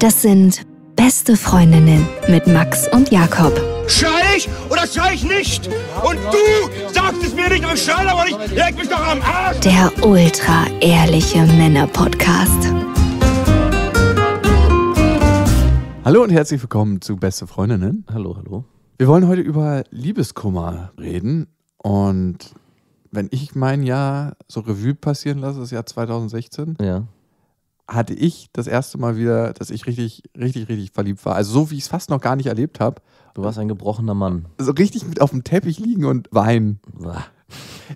Das sind Beste Freundinnen mit Max und Jakob. Schrei ich oder schrei ich nicht? Und du sagst es mir nicht, aber ich schrei aber nicht. Leg mich doch am Arsch. Der ultra-ehrliche Männer-Podcast. Hallo und herzlich willkommen zu Beste Freundinnen. Hallo, hallo. Wir wollen heute über Liebeskummer reden. Und wenn ich mein Jahr so Revue passieren lasse, das Jahr 2016, ja. hatte ich das erste Mal wieder, dass ich richtig, richtig, richtig verliebt war. Also so, wie ich es fast noch gar nicht erlebt habe. Du warst ein gebrochener Mann. So richtig mit auf dem Teppich liegen und weinen. Bah.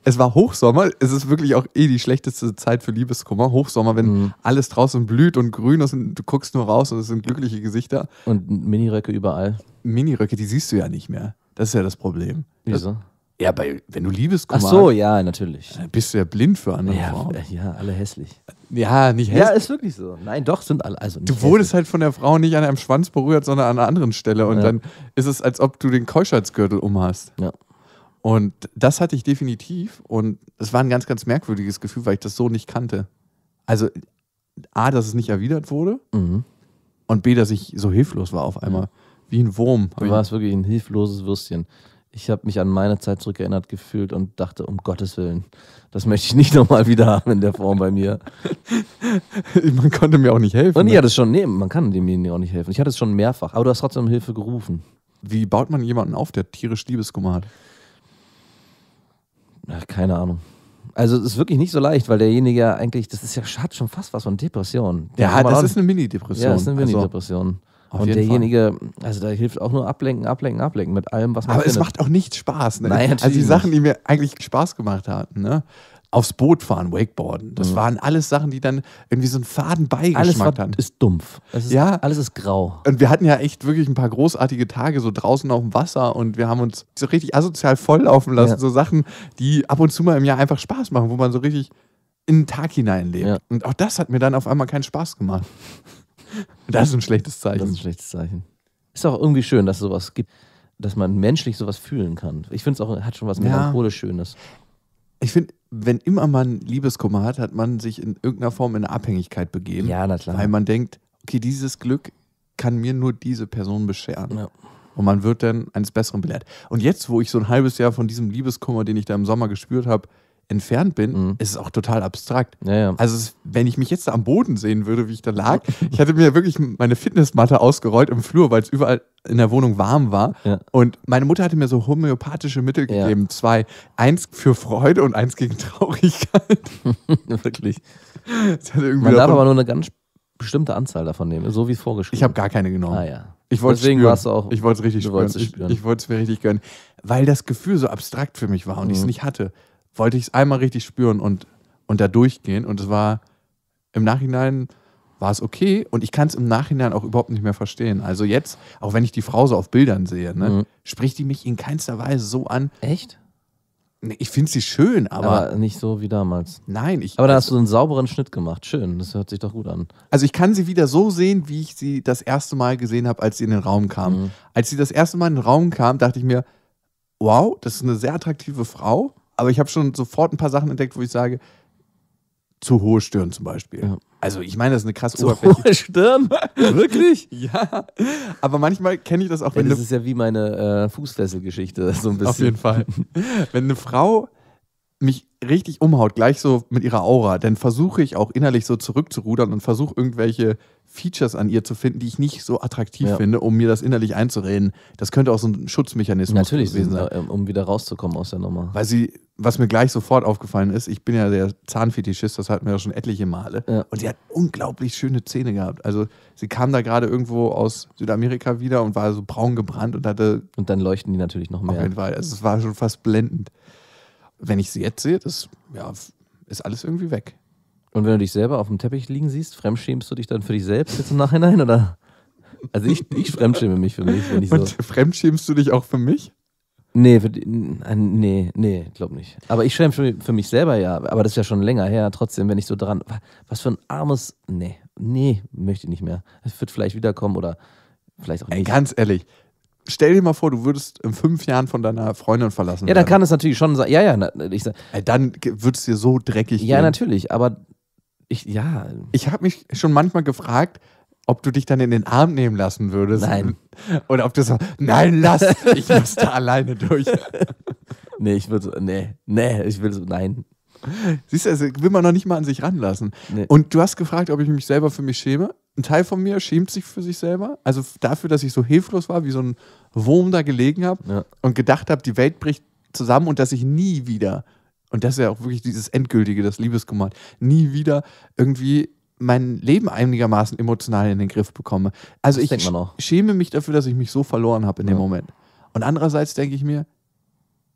Es war Hochsommer, es ist wirklich auch eh die schlechteste Zeit für Liebeskummer. Hochsommer, wenn mhm. alles draußen blüht und grün ist und du guckst nur raus und es sind glückliche Gesichter. Und Miniröcke überall. Miniröcke, die siehst du ja nicht mehr. Das ist ja das Problem. Wieso? Ja, bei, wenn du Liebeskummer Ach so, hast, ja, natürlich. Äh, bist du ja blind für andere ja, Frauen. Äh, ja, alle hässlich. Ja, nicht hässlich. Ja, ist wirklich so. Nein, doch, sind alle. Also du wurdest hässlich. halt von der Frau nicht an einem Schwanz berührt, sondern an einer anderen Stelle. Und ja. dann ist es, als ob du den Keuschheitsgürtel umhast. Ja. Und das hatte ich definitiv. Und es war ein ganz, ganz merkwürdiges Gefühl, weil ich das so nicht kannte. Also, A, dass es nicht erwidert wurde. Mhm. Und B, dass ich so hilflos war auf einmal. Mhm. Wie ein Wurm. Du warst wirklich ein hilfloses Würstchen ich habe mich an meine Zeit zurückerinnert gefühlt und dachte, um Gottes Willen, das möchte ich nicht nochmal wieder haben in der Form bei mir. man konnte mir auch nicht helfen. Und ich ne? hatte es schon, nee, man kann demjenigen auch nicht helfen. Ich hatte es schon mehrfach, aber du hast trotzdem Hilfe gerufen. Wie baut man jemanden auf, der tierisch Liebeskummer hat? Ach, keine Ahnung. Also es ist wirklich nicht so leicht, weil derjenige eigentlich, das ist ja, hat schon fast was von Depression. Der ja, das ist eine Mini-Depression. Ja, das ist eine also Mini-Depression. Also, auf und derjenige, Fall. also da hilft auch nur ablenken, ablenken, ablenken mit allem, was man Aber findet. es macht auch nichts Spaß. Ne? Nein, also die Sachen, die mir eigentlich Spaß gemacht hatten, ne? aufs Boot fahren, Wakeboarden. Das mhm. waren alles Sachen, die dann irgendwie so einen faden Beigeschmack alles war, hatten. ist dumpf. Ist, ja. Alles ist grau. Und wir hatten ja echt wirklich ein paar großartige Tage so draußen auf dem Wasser und wir haben uns so richtig asozial volllaufen lassen. Ja. So Sachen, die ab und zu mal im Jahr einfach Spaß machen, wo man so richtig in den Tag hineinlebt. Ja. Und auch das hat mir dann auf einmal keinen Spaß gemacht. Das ist ein schlechtes Zeichen. Das ist ein schlechtes Zeichen. Ist auch irgendwie schön, dass es sowas gibt, dass man menschlich sowas fühlen kann. Ich finde es auch, hat schon was melancholisch ja. Schönes. Ich finde, wenn immer man Liebeskummer hat, hat man sich in irgendeiner Form in eine Abhängigkeit begeben. Ja, na klar. Weil man denkt, okay, dieses Glück kann mir nur diese Person bescheren. Ja. Und man wird dann eines Besseren belehrt. Und jetzt, wo ich so ein halbes Jahr von diesem Liebeskummer, den ich da im Sommer gespürt habe, entfernt bin, mhm. ist es auch total abstrakt. Ja, ja. Also wenn ich mich jetzt am Boden sehen würde, wie ich da lag, ich hatte mir wirklich meine Fitnessmatte ausgerollt im Flur, weil es überall in der Wohnung warm war. Ja. Und meine Mutter hatte mir so homöopathische Mittel gegeben. Zwei. Eins für Freude und eins gegen Traurigkeit. wirklich. Man darf aber nur eine ganz bestimmte Anzahl davon nehmen, so wie es vorgeschrieben Ich habe gar keine genommen. Ah ja. Ich Deswegen warst du auch. Ich wollte es richtig spüren. spüren. Ich, ich wollte es mir richtig gönnen. Weil das Gefühl so abstrakt für mich war und mhm. ich es mhm. nicht hatte wollte ich es einmal richtig spüren und, und da durchgehen. Und es war im Nachhinein war es okay und ich kann es im Nachhinein auch überhaupt nicht mehr verstehen. Also jetzt, auch wenn ich die Frau so auf Bildern sehe, ne, mhm. spricht die mich in keinster Weise so an. Echt? Ich finde sie schön, aber, aber. nicht so wie damals. Nein, ich. Aber da hast du einen sauberen Schnitt gemacht. Schön, das hört sich doch gut an. Also, ich kann sie wieder so sehen, wie ich sie das erste Mal gesehen habe, als sie in den Raum kam. Mhm. Als sie das erste Mal in den Raum kam, dachte ich mir, wow, das ist eine sehr attraktive Frau. Aber ich habe schon sofort ein paar Sachen entdeckt, wo ich sage, zu hohe Stirn zum Beispiel. Ja. Also ich meine, das ist eine krasse Oberfläche. Zu Hohe Stirn? Wirklich? ja. Aber manchmal kenne ich das auch. Ja, wenn das ist ja wie meine äh, Fußfesselgeschichte, so ein bisschen. Auf jeden Fall. wenn eine Frau mich richtig umhaut, gleich so mit ihrer Aura, dann versuche ich auch innerlich so zurückzurudern und versuche irgendwelche Features an ihr zu finden, die ich nicht so attraktiv ja. finde, um mir das innerlich einzureden. Das könnte auch so ein Schutzmechanismus Natürlich, gewesen sein. Natürlich, äh, um wieder rauszukommen aus der Nummer. Weil sie was mir gleich sofort aufgefallen ist, ich bin ja der Zahnfetischist, das hatten wir ja schon etliche Male. Ja. Und sie hat unglaublich schöne Zähne gehabt. Also sie kam da gerade irgendwo aus Südamerika wieder und war so braun gebrannt und hatte. Und dann leuchten die natürlich noch mehr. Auf jeden Fall. Also es war schon fast blendend. Wenn ich sie jetzt sehe, das ja, ist alles irgendwie weg. Und wenn du dich selber auf dem Teppich liegen siehst, fremdschämst du dich dann für dich selbst jetzt im Nachhinein oder? Also ich, ich fremdschäme mich für mich. Wenn ich so. fremdschämst du dich auch für mich? Nee, für, die, äh, nee, nee, glaub nicht. Aber ich schreibe für, für mich selber ja, aber das ist ja schon länger her. Trotzdem, wenn ich so dran, was für ein armes, nee, nee, möchte ich nicht mehr. Es wird vielleicht wiederkommen oder vielleicht auch nicht. Ey, ganz ehrlich, stell dir mal vor, du würdest in fünf Jahren von deiner Freundin verlassen Ja, dann kann es natürlich schon sein. Ja, ja, ich sag, Ey, dann wird es dir so dreckig Ja, gehen. natürlich, aber ich, ja. Ich habe mich schon manchmal gefragt, ob du dich dann in den Arm nehmen lassen würdest. Nein. Oder ob du sagst, so, nein, lass, ich muss da alleine durch. Nee, ich würde, nee, nee, ich will so, nein. Siehst du, also will man noch nicht mal an sich ranlassen. Nee. Und du hast gefragt, ob ich mich selber für mich schäme. Ein Teil von mir schämt sich für sich selber. Also dafür, dass ich so hilflos war, wie so ein Wurm da gelegen habe ja. und gedacht habe, die Welt bricht zusammen und dass ich nie wieder, und das ist ja auch wirklich dieses Endgültige, das Liebeskummer, nie wieder irgendwie mein Leben einigermaßen emotional in den Griff bekomme. Also das ich schäme mich dafür, dass ich mich so verloren habe in ja. dem Moment. Und andererseits denke ich mir,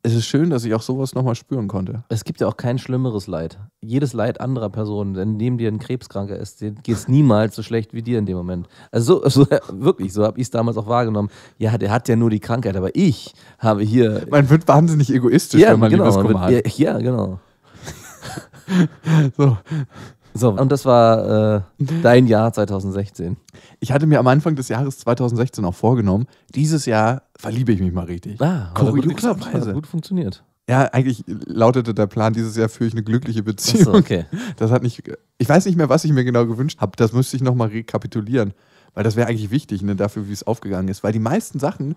es ist schön, dass ich auch sowas nochmal spüren konnte. Es gibt ja auch kein schlimmeres Leid. Jedes Leid anderer Personen, denn neben dir ein Krebskranker ist, geht es niemals so schlecht wie dir in dem Moment. Also so, so wirklich, so habe ich es damals auch wahrgenommen. Ja, der hat ja nur die Krankheit, aber ich habe hier. Man wird wahnsinnig egoistisch, ja, wenn man genau, Liebeskummer hat. ja, genau. so, so. Und das war äh, dein Jahr 2016. Ich hatte mir am Anfang des Jahres 2016 auch vorgenommen, dieses Jahr verliebe ich mich mal richtig. Ah, kurioserweise. Gut, gut funktioniert. Ja, eigentlich lautete der Plan, dieses Jahr führe ich eine glückliche Beziehung. So, okay. Das hat nicht. Ich weiß nicht mehr, was ich mir genau gewünscht habe. Das müsste ich nochmal rekapitulieren. Weil das wäre eigentlich wichtig, ne, dafür, wie es aufgegangen ist. Weil die meisten Sachen,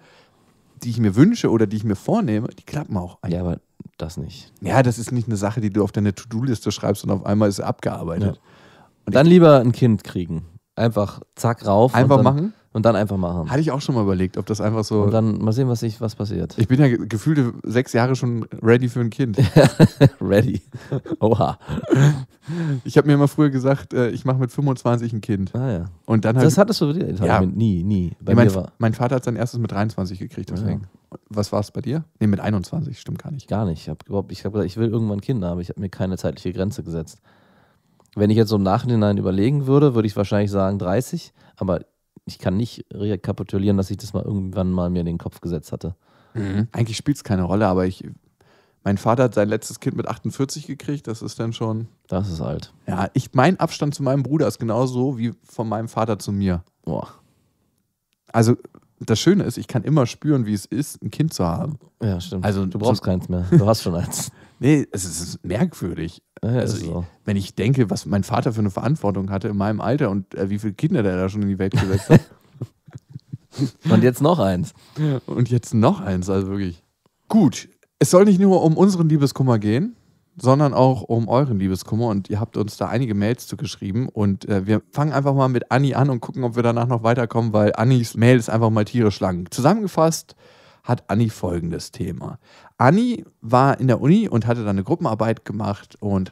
die ich mir wünsche oder die ich mir vornehme, die klappen auch. Ein. Ja, aber das nicht. Ja, das ist nicht eine Sache, die du auf deine To-Do-Liste schreibst und auf einmal ist sie abgearbeitet. Ja. Und dann lieber ein Kind kriegen. Einfach zack rauf. Einfach und dann, machen? Und dann einfach machen. Hatte ich auch schon mal überlegt, ob das einfach so. Und dann mal sehen, was, ich, was passiert. Ich bin ja gefühlte sechs Jahre schon ready für ein Kind. ready. Oha. Ich habe mir immer früher gesagt, äh, ich mache mit 25 ein Kind. Ah ja. Und dann das hattest du dir ja. nie, nie. Bei nee, mein, mir war... mein Vater hat sein erstes mit 23 gekriegt, deswegen. Ja. Was war es bei dir? Nee, mit 21, stimmt gar nicht. Gar nicht. Ich habe gesagt, ich will irgendwann Kinder, aber ich habe mir keine zeitliche Grenze gesetzt. Wenn ich jetzt so im Nachhinein überlegen würde, würde ich wahrscheinlich sagen 30, aber ich kann nicht rekapitulieren, dass ich das mal irgendwann mal mir in den Kopf gesetzt hatte. Mhm. Eigentlich spielt es keine Rolle, aber ich. Mein Vater hat sein letztes Kind mit 48 gekriegt, das ist dann schon. Das ist alt. Ja, ich, mein Abstand zu meinem Bruder ist genauso wie von meinem Vater zu mir. Boah. Also, das Schöne ist, ich kann immer spüren, wie es ist, ein Kind zu haben. Ja, stimmt. Also, du brauchst keins mehr. Du hast schon eins. Nee, es ist merkwürdig. Ja, also ich, so. wenn ich denke, was mein Vater für eine Verantwortung hatte in meinem Alter und äh, wie viele Kinder der da schon in die Welt gesetzt hat. und jetzt noch eins. Und jetzt noch eins, also wirklich. Gut, es soll nicht nur um unseren Liebeskummer gehen, sondern auch um euren Liebeskummer. Und ihr habt uns da einige Mails zugeschrieben. Und äh, wir fangen einfach mal mit Anni an und gucken, ob wir danach noch weiterkommen, weil Annis Mail ist einfach mal tierisch lang. Zusammengefasst hat Anni folgendes Thema. Anni war in der Uni und hatte dann eine Gruppenarbeit gemacht und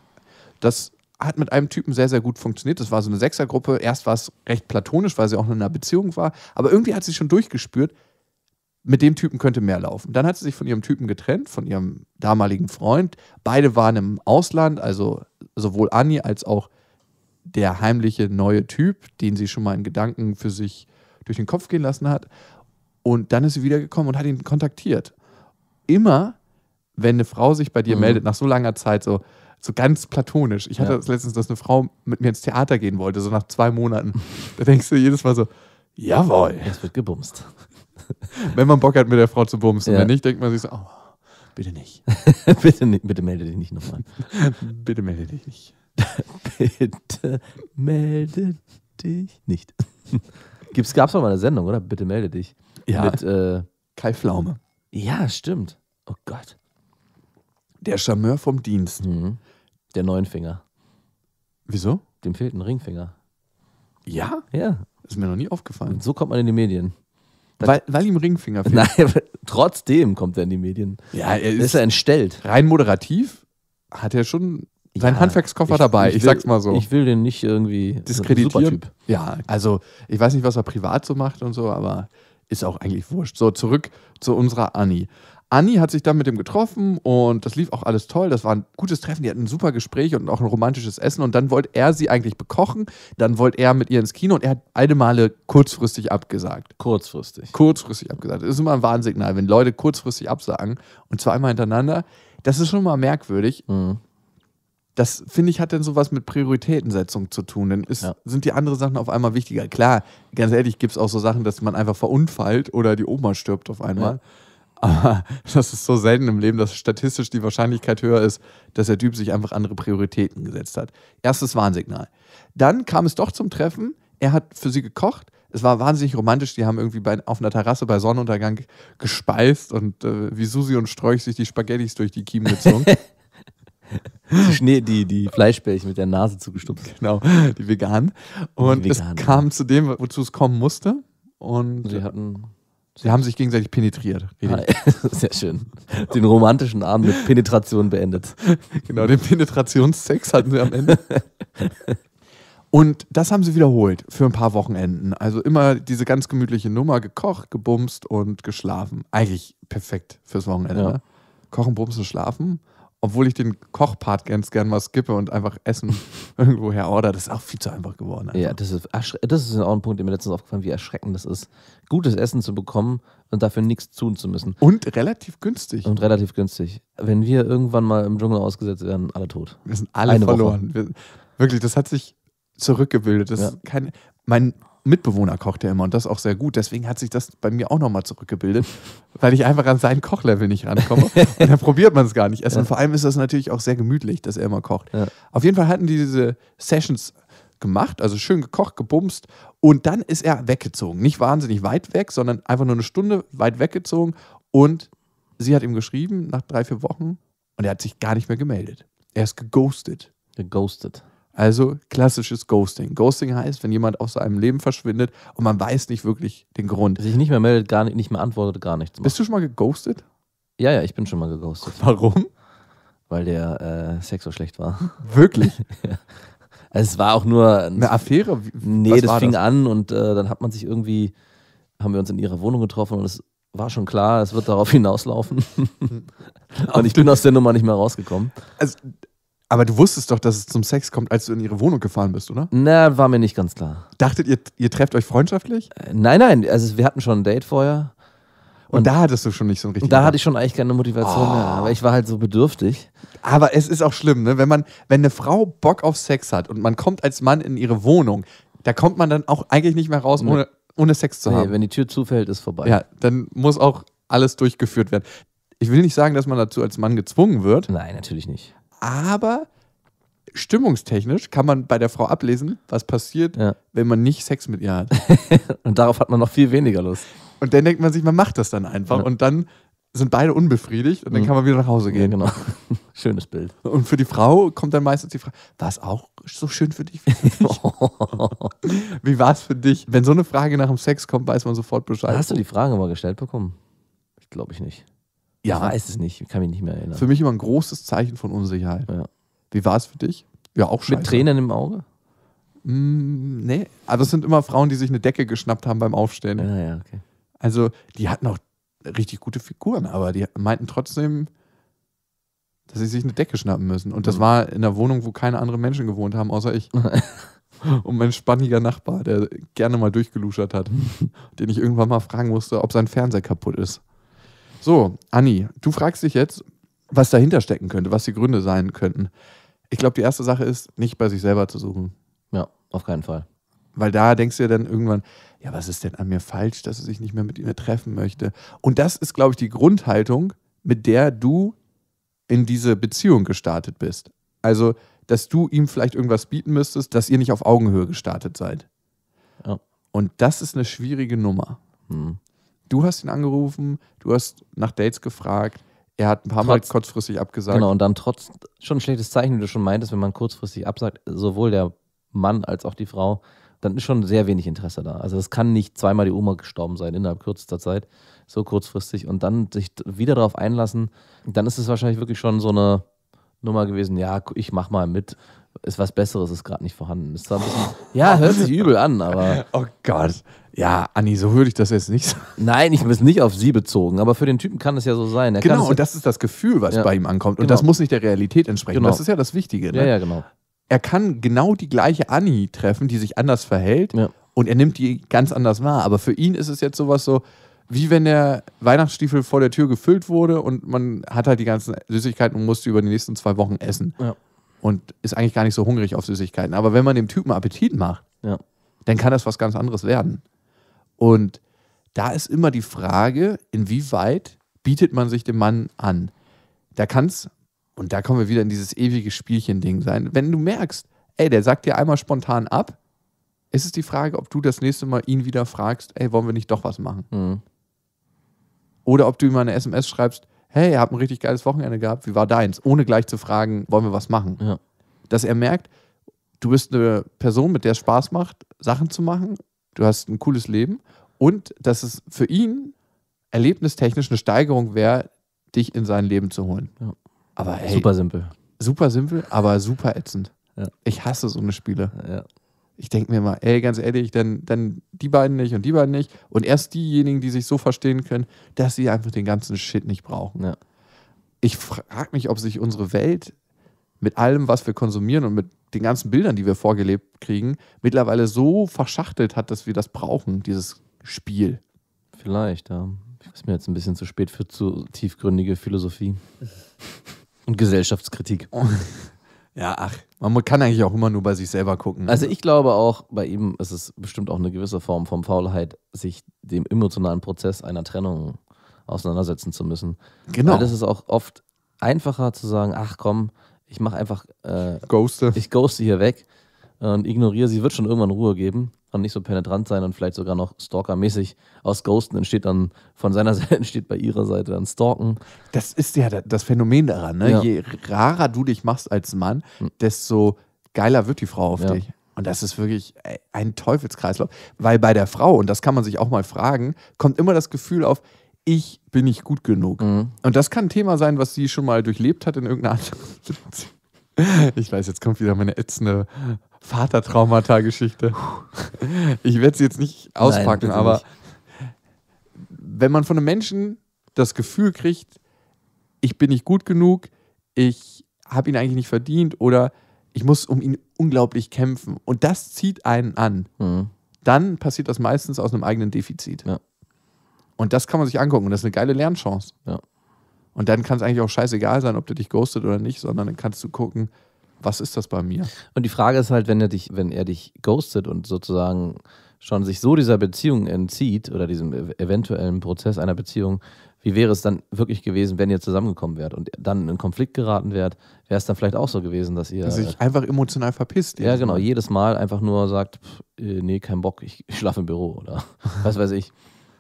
das hat mit einem Typen sehr, sehr gut funktioniert. Das war so eine Sechsergruppe. Erst war es recht platonisch, weil sie auch in einer Beziehung war. Aber irgendwie hat sie schon durchgespürt, mit dem Typen könnte mehr laufen. Dann hat sie sich von ihrem Typen getrennt, von ihrem damaligen Freund. Beide waren im Ausland, also sowohl Anni als auch der heimliche neue Typ, den sie schon mal in Gedanken für sich durch den Kopf gehen lassen hat. Und dann ist sie wiedergekommen und hat ihn kontaktiert. Immer, wenn eine Frau sich bei dir mhm. meldet, nach so langer Zeit, so, so ganz platonisch. Ich hatte ja. das letztens, dass eine Frau mit mir ins Theater gehen wollte, so nach zwei Monaten. Da denkst du jedes Mal so, jawohl. Es wird gebumst. Wenn man Bock hat, mit der Frau zu bumsen. Ja. Wenn nicht, denkt man sich so, oh, bitte nicht. bitte, bitte melde dich nicht nochmal. bitte melde dich nicht. bitte melde dich nicht. Gab es noch mal eine Sendung, oder? Bitte melde dich. Ja. Mit äh, Kai Pflaume. Ja, stimmt. Oh Gott. Der Charmeur vom Dienst. Mhm. Der neuen Finger. Wieso? Dem fehlt ein Ringfinger. Ja? Ja. Ist mir noch nie aufgefallen. Und so kommt man in die Medien. Weil, weil ihm Ringfinger fehlt. Nein, trotzdem kommt er in die Medien. Ja, er ist, ist er entstellt. Rein moderativ hat er schon seinen ja, Handwerkskoffer ich, dabei, ich, will, sag's mal so. Ich will den nicht irgendwie diskreditieren. Ja, also ich weiß nicht, was er privat so macht und so, aber ist auch eigentlich wurscht. So, zurück zu unserer Anni. Anni hat sich dann mit dem getroffen und das lief auch alles toll. Das war ein gutes Treffen. Die hatten ein super Gespräch und auch ein romantisches Essen. Und dann wollte er sie eigentlich bekochen. Dann wollte er mit ihr ins Kino und er hat eine Male kurzfristig abgesagt. Kurzfristig. Kurzfristig abgesagt. Das ist immer ein Warnsignal, wenn Leute kurzfristig absagen und zweimal hintereinander. Das ist schon mal merkwürdig. Mhm das finde ich, hat dann sowas mit Prioritätensetzung zu tun. Dann ist, ja. sind die anderen Sachen auf einmal wichtiger. Klar, ganz ehrlich, gibt es auch so Sachen, dass man einfach verunfallt oder die Oma stirbt auf einmal. Ja. Aber das ist so selten im Leben, dass statistisch die Wahrscheinlichkeit höher ist, dass der Typ sich einfach andere Prioritäten gesetzt hat. Erstes Warnsignal. Dann kam es doch zum Treffen. Er hat für sie gekocht. Es war wahnsinnig romantisch. Die haben irgendwie bei, auf einer Terrasse bei Sonnenuntergang gespeist und äh, wie Susi und Sträuch sich die Spaghettis durch die Kiemen gezogen. die, Schnee, die, die Fleischbällchen mit der Nase zugestupst. Genau, die veganen. Und die veganen. es kam zu dem, wozu es kommen musste. Und sie hatten. Sie haben sich gegenseitig penetriert. Sehr schön. Den romantischen Abend mit Penetration beendet. Genau, den Penetrationssex hatten sie am Ende. Und das haben sie wiederholt für ein paar Wochenenden. Also immer diese ganz gemütliche Nummer, gekocht, gebumst und geschlafen. Eigentlich perfekt fürs Wochenende. Ja. Ne? Kochen, bumsen, schlafen obwohl ich den Kochpart ganz gern mal skippe und einfach Essen irgendwo herorder, oh, das ist auch viel zu einfach geworden. Einfach. Ja, das ist, das ist auch ein Punkt, der mir letztens aufgefallen ist, wie erschreckend das ist, gutes Essen zu bekommen und dafür nichts tun zu müssen. Und relativ günstig. Und relativ günstig. Wenn wir irgendwann mal im Dschungel ausgesetzt werden, alle tot. Wir sind alle Eine verloren. Wir, wirklich, das hat sich zurückgebildet. Das ja. ist kein, mein Mitbewohner kocht er immer und das auch sehr gut. Deswegen hat sich das bei mir auch nochmal zurückgebildet, weil ich einfach an sein Kochlevel nicht rankomme. und dann probiert man es gar nicht erst. Ja. Und vor allem ist das natürlich auch sehr gemütlich, dass er immer kocht. Ja. Auf jeden Fall hatten die diese Sessions gemacht, also schön gekocht, gebumst und dann ist er weggezogen. Nicht wahnsinnig weit weg, sondern einfach nur eine Stunde weit weggezogen und sie hat ihm geschrieben nach drei, vier Wochen und er hat sich gar nicht mehr gemeldet. Er ist geghostet. Geghostet. Also klassisches Ghosting. Ghosting heißt, wenn jemand aus seinem Leben verschwindet und man weiß nicht wirklich den Grund. Sich nicht mehr meldet, gar nicht, nicht mehr antwortet, gar nichts. Macht. Bist du schon mal geghostet? Ja, ja, ich bin schon mal geghostet. Warum? Weil der äh, Sex so schlecht war. Wirklich? ja. also es war auch nur. Eine Affäre? Wie, nee, das fing das? an und äh, dann hat man sich irgendwie, haben wir uns in ihrer Wohnung getroffen und es war schon klar, es wird darauf hinauslaufen. und ich bin aus der Nummer nicht mehr rausgekommen. Also, aber du wusstest doch, dass es zum Sex kommt, als du in ihre Wohnung gefahren bist, oder? Na, war mir nicht ganz klar. Dachtet ihr, ihr trefft euch freundschaftlich? Äh, nein, nein. Also wir hatten schon ein Date vorher. Und, und da hattest du schon nicht so einen richtigen. Da hatte ich schon eigentlich keine Motivation oh. mehr, aber ich war halt so bedürftig. Aber es ist auch schlimm, ne? Wenn man, wenn eine Frau Bock auf Sex hat und man kommt als Mann in ihre Wohnung, da kommt man dann auch eigentlich nicht mehr raus, ohne, ohne Sex zu nee, haben. Wenn die Tür zufällt, ist vorbei. Ja, dann muss auch alles durchgeführt werden. Ich will nicht sagen, dass man dazu als Mann gezwungen wird. Nein, natürlich nicht aber stimmungstechnisch kann man bei der Frau ablesen, was passiert, ja. wenn man nicht Sex mit ihr hat. und darauf hat man noch viel weniger Lust. Und dann denkt man sich, man macht das dann einfach ja. und dann sind beide unbefriedigt und dann mhm. kann man wieder nach Hause gehen. Ja, genau. Schönes Bild. Und für die Frau kommt dann meistens die Frage, war es auch so schön für dich? Wie war es für dich? Wenn so eine Frage nach dem Sex kommt, weiß man sofort Bescheid. Hast du die Frage mal gestellt bekommen? Ich glaube ich nicht. Ja, also, weiß es nicht. Kann mich nicht mehr erinnern. Für mich immer ein großes Zeichen von Unsicherheit. Ja. Wie war es für dich? Ja, auch scheiße. Mit Tränen im Auge? Mm, nee. aber also es sind immer Frauen, die sich eine Decke geschnappt haben beim Aufstehen. Ja, ah, ja, okay. Also, die hatten auch richtig gute Figuren, aber die meinten trotzdem, dass sie sich eine Decke schnappen müssen. Und das mhm. war in einer Wohnung, wo keine anderen Menschen gewohnt haben, außer ich. Und mein spanniger Nachbar, der gerne mal durchgeluschert hat, den ich irgendwann mal fragen musste, ob sein Fernseher kaputt ist. So, Anni, du fragst dich jetzt, was dahinter stecken könnte, was die Gründe sein könnten. Ich glaube, die erste Sache ist, nicht bei sich selber zu suchen. Ja, auf keinen Fall. Weil da denkst du ja dann irgendwann, ja, was ist denn an mir falsch, dass ich nicht mehr mit ihr treffen möchte? Und das ist, glaube ich, die Grundhaltung, mit der du in diese Beziehung gestartet bist. Also, dass du ihm vielleicht irgendwas bieten müsstest, dass ihr nicht auf Augenhöhe gestartet seid. Ja. Und das ist eine schwierige Nummer. Mhm du hast ihn angerufen, du hast nach Dates gefragt, er hat ein paar Mal kurzfristig abgesagt. Genau, und dann trotz schon ein schlechtes Zeichen, wie du schon meintest, wenn man kurzfristig absagt, sowohl der Mann als auch die Frau, dann ist schon sehr wenig Interesse da. Also es kann nicht zweimal die Oma gestorben sein innerhalb kürzester Zeit, so kurzfristig, und dann sich wieder darauf einlassen, dann ist es wahrscheinlich wirklich schon so eine Nummer gewesen, ja, ich mach mal mit, ist was Besseres ist gerade nicht vorhanden. Ist zwar ein bisschen, ja, hört sich übel an, aber. Oh Gott. Ja, Anni, so würde ich das jetzt nicht sagen. Nein, ich bin nicht auf sie bezogen, aber für den Typen kann es ja so sein. Er genau, und das ist das Gefühl, was ja. bei ihm ankommt. Und genau. das muss nicht der Realität entsprechen. Genau. Das ist ja das Wichtige. Ne? Ja, ja, genau. Er kann genau die gleiche Anni treffen, die sich anders verhält ja. und er nimmt die ganz anders wahr. Aber für ihn ist es jetzt sowas so, wie wenn der Weihnachtsstiefel vor der Tür gefüllt wurde und man hat halt die ganzen Süßigkeiten und musste über die nächsten zwei Wochen essen. Ja und ist eigentlich gar nicht so hungrig auf Süßigkeiten. Aber wenn man dem Typen Appetit macht, ja. dann kann das was ganz anderes werden. Und da ist immer die Frage, inwieweit bietet man sich dem Mann an? Da kann es, und da kommen wir wieder in dieses ewige Spielchen-Ding sein, wenn du merkst, ey, der sagt dir einmal spontan ab, ist es die Frage, ob du das nächste Mal ihn wieder fragst, ey, wollen wir nicht doch was machen? Mhm. Oder ob du ihm mal eine SMS schreibst, hey, ihr habt ein richtig geiles Wochenende gehabt, wie war deins? Ohne gleich zu fragen, wollen wir was machen? Ja. Dass er merkt, du bist eine Person, mit der es Spaß macht, Sachen zu machen, du hast ein cooles Leben und dass es für ihn erlebnistechnisch eine Steigerung wäre, dich in sein Leben zu holen. Ja. Aber hey, super simpel. Super simpel, aber super ätzend. Ja. Ich hasse so eine Spiele. Ja ich denke mir mal, ey, ganz ehrlich, dann, dann die beiden nicht und die beiden nicht. Und erst diejenigen, die sich so verstehen können, dass sie einfach den ganzen Shit nicht brauchen. Ja. Ich frage mich, ob sich unsere Welt mit allem, was wir konsumieren und mit den ganzen Bildern, die wir vorgelebt kriegen, mittlerweile so verschachtelt hat, dass wir das brauchen, dieses Spiel. Vielleicht, ja. ist mir jetzt ein bisschen zu spät für zu tiefgründige Philosophie und Gesellschaftskritik. Ja, ach, man kann eigentlich auch immer nur bei sich selber gucken. Ne? Also ich glaube auch, bei ihm ist es bestimmt auch eine gewisse Form von Faulheit, sich dem emotionalen Prozess einer Trennung auseinandersetzen zu müssen. Genau. Weil es ist auch oft einfacher zu sagen, ach komm, ich mache einfach äh, Ghoste. Ich ghoste hier weg und ignoriere sie, wird schon irgendwann Ruhe geben und nicht so penetrant sein und vielleicht sogar noch stalkermäßig aus Ghosten entsteht dann von seiner Seite entsteht bei ihrer Seite dann Stalken. Das ist ja das Phänomen daran, ne? Ja. Je rarer du dich machst als Mann, hm. desto geiler wird die Frau auf ja. dich. Und das ist wirklich ein Teufelskreislauf. Weil bei der Frau, und das kann man sich auch mal fragen, kommt immer das Gefühl auf, ich bin nicht gut genug. Mhm. Und das kann ein Thema sein, was sie schon mal durchlebt hat in irgendeiner anderen Situation. Ich weiß, jetzt kommt wieder meine ätzende Vatertraumata-Geschichte. Ich werde sie jetzt nicht auspacken, Nein, aber nicht. wenn man von einem Menschen das Gefühl kriegt, ich bin nicht gut genug, ich habe ihn eigentlich nicht verdient oder ich muss um ihn unglaublich kämpfen und das zieht einen an, mhm. dann passiert das meistens aus einem eigenen Defizit. Ja. Und das kann man sich angucken und das ist eine geile Lernchance. Ja. Und dann kann es eigentlich auch scheißegal sein, ob der dich ghostet oder nicht, sondern dann kannst du gucken, was ist das bei mir? Und die Frage ist halt, wenn er dich, wenn er dich ghostet und sozusagen schon sich so dieser Beziehung entzieht oder diesem eventuellen Prozess einer Beziehung, wie wäre es dann wirklich gewesen, wenn ihr zusammengekommen wärt und dann in Konflikt geraten wärt? Wäre es dann vielleicht auch so gewesen, dass ihr. Dass sich einfach emotional verpisst. Ja, genau. Mal. Jedes Mal einfach nur sagt: pff, äh, Nee, kein Bock, ich, ich schlafe im Büro oder was weiß ich.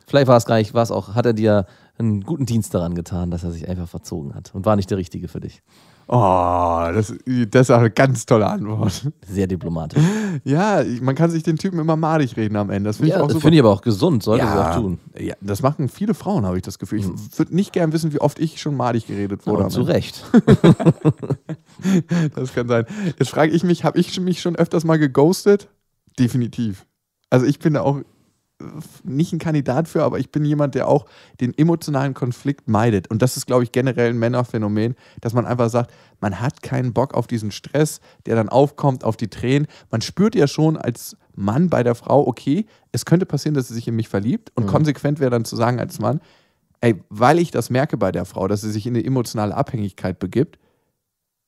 Vielleicht war es gar nicht, war es auch, hat er dir einen guten Dienst daran getan, dass er sich einfach verzogen hat und war nicht der Richtige für dich. Oh, das, das ist eine ganz tolle Antwort. Sehr diplomatisch. Ja, man kann sich den Typen immer madig reden am Ende. Das finde ja, ich auch Das finde ich aber auch gesund, sollte ja, sie auch tun. Ja, das machen viele Frauen, habe ich das Gefühl. Ich mhm. würde nicht gern wissen, wie oft ich schon madig geredet wurde. Ja, zu Recht. das kann sein. Jetzt frage ich mich, habe ich mich schon öfters mal geghostet? Definitiv. Also ich bin da auch nicht ein Kandidat für, aber ich bin jemand, der auch den emotionalen Konflikt meidet. Und das ist, glaube ich, generell ein Männerphänomen, dass man einfach sagt, man hat keinen Bock auf diesen Stress, der dann aufkommt, auf die Tränen. Man spürt ja schon als Mann bei der Frau, okay, es könnte passieren, dass sie sich in mich verliebt. Und mhm. konsequent wäre dann zu sagen als Mann, ey, weil ich das merke bei der Frau, dass sie sich in eine emotionale Abhängigkeit begibt,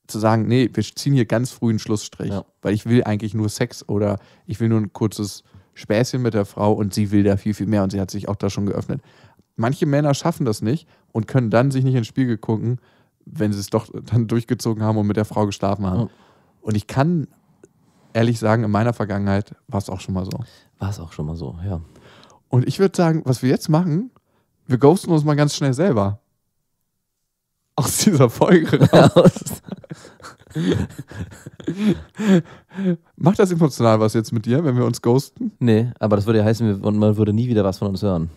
zu sagen, nee, wir ziehen hier ganz früh einen Schlussstrich, ja. weil ich will eigentlich nur Sex oder ich will nur ein kurzes Späßchen mit der Frau und sie will da viel, viel mehr und sie hat sich auch da schon geöffnet. Manche Männer schaffen das nicht und können dann sich nicht ins Spiegel gucken, wenn sie es doch dann durchgezogen haben und mit der Frau geschlafen haben. Ja. Und ich kann ehrlich sagen, in meiner Vergangenheit war es auch schon mal so. War es auch schon mal so, ja. Und ich würde sagen, was wir jetzt machen, wir ghosten uns mal ganz schnell selber aus dieser Folge raus. Macht das emotional was jetzt mit dir, wenn wir uns ghosten? Nee, aber das würde ja heißen, man würde nie wieder was von uns hören.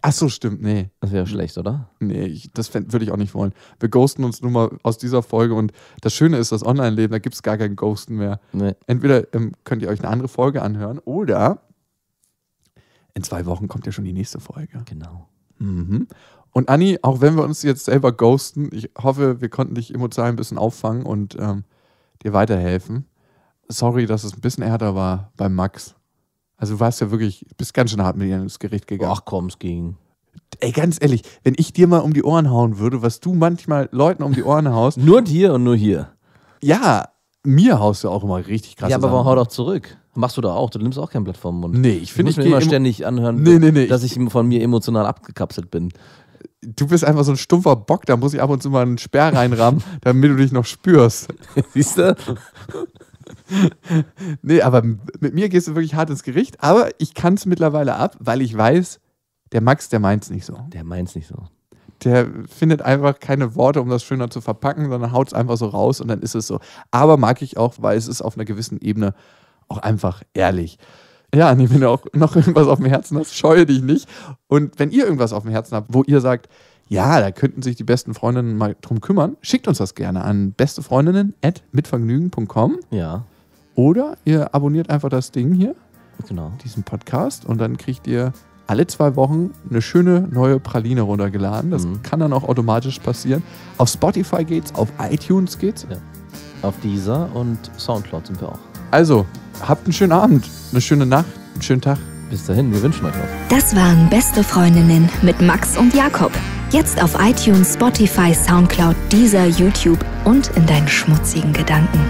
Ach so, stimmt, nee. Das wäre schlecht, oder? Nee, ich, das würde ich auch nicht wollen. Wir ghosten uns nur mal aus dieser Folge und das Schöne ist, das Online-Leben, da gibt es gar kein Ghosten mehr. Nee. Entweder ähm, könnt ihr euch eine andere Folge anhören oder in zwei Wochen kommt ja schon die nächste Folge. Genau. Mhm. Und Anni, auch wenn wir uns jetzt selber ghosten, ich hoffe, wir konnten dich emotional ein bisschen auffangen und ähm, dir weiterhelfen. Sorry, dass es ein bisschen härter war beim Max. Also du warst ja wirklich, bist ganz schön hart mit ihr ins Gericht gegangen. Ach komm, es ging. Ey, ganz ehrlich, wenn ich dir mal um die Ohren hauen würde, was du manchmal Leuten um die Ohren haust. nur dir und nur hier. Ja, mir haust du auch immer richtig krass. Ja, aber warum hau doch zurück? Machst du da auch, du nimmst auch kein Blatt vom Mund. Nee, ich finde, ich muss mir immer ständig anhören, nee, nee, nee. dass ich von mir emotional abgekapselt bin du bist einfach so ein stumpfer Bock, da muss ich ab und zu mal einen Sperr reinrammen, damit du dich noch spürst. Siehst du? nee, aber mit mir gehst du wirklich hart ins Gericht, aber ich kann es mittlerweile ab, weil ich weiß, der Max, der meint es nicht so. Der meint es nicht so. Der findet einfach keine Worte, um das schöner zu verpacken, sondern haut es einfach so raus und dann ist es so. Aber mag ich auch, weil es ist auf einer gewissen Ebene auch einfach ehrlich. Ja, nee, wenn du auch noch irgendwas auf dem Herzen hast, scheue dich nicht. Und wenn ihr irgendwas auf dem Herzen habt, wo ihr sagt, ja, da könnten sich die besten Freundinnen mal drum kümmern, schickt uns das gerne an bestefreundinnen.mitvergnügen.com. Ja. Oder ihr abonniert einfach das Ding hier, genau. diesen Podcast, und dann kriegt ihr alle zwei Wochen eine schöne neue Praline runtergeladen. Das mhm. kann dann auch automatisch passieren. Auf Spotify geht's, auf iTunes geht's. Ja. Auf dieser und Soundcloud sind wir auch. Also, habt einen schönen Abend, eine schöne Nacht, einen schönen Tag. Bis dahin, wir wünschen euch was. Das waren Beste Freundinnen mit Max und Jakob. Jetzt auf iTunes, Spotify, Soundcloud, Deezer, YouTube und in deinen schmutzigen Gedanken.